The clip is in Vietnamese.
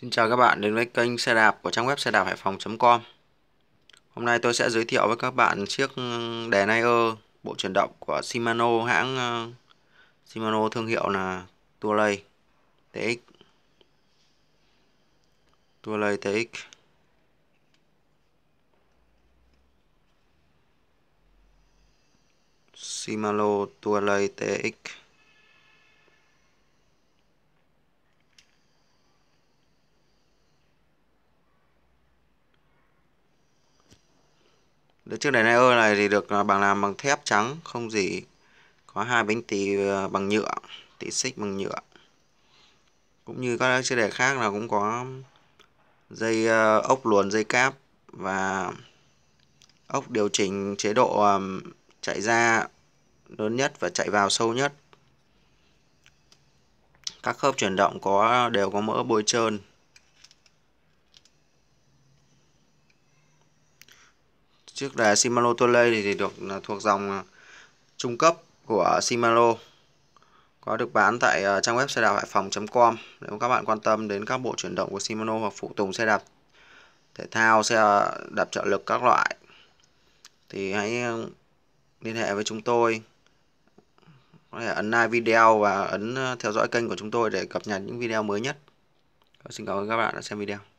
Xin chào các bạn đến với kênh xe đạp của trang web xe đạp hải phòng.com Hôm nay tôi sẽ giới thiệu với các bạn chiếc ừ, đèn Air bộ chuyển động của Shimano hãng ừ, Shimano thương hiệu là Tourlay TX Tourlay TX Shimano Tourlay TX Chiếc đèn laser này thì được à, bằng làm bằng thép trắng không gì có hai bánh tì à, bằng nhựa, tì xích bằng nhựa. Cũng như các chiếc đèn khác là cũng có dây à, ốc luồn dây cáp và ốc điều chỉnh chế độ chạy ra lớn nhất và chạy vào sâu nhất. Các khớp chuyển động có đều có mỡ bôi trơn Chiếc đè Shimano Tourlay thì được à, thuộc dòng à, trung cấp của Shimano có được bán tại à, trang web xe đạp hải phòng.com nếu các bạn quan tâm đến các bộ chuyển động của Shimano hoặc phụ tùng xe đạp thể thao, xe đạp trợ lực các loại thì hãy liên hệ với chúng tôi có thể ấn like video và ấn theo dõi kênh của chúng tôi để cập nhật những video mới nhất. Xin cảm ơn các bạn đã xem video.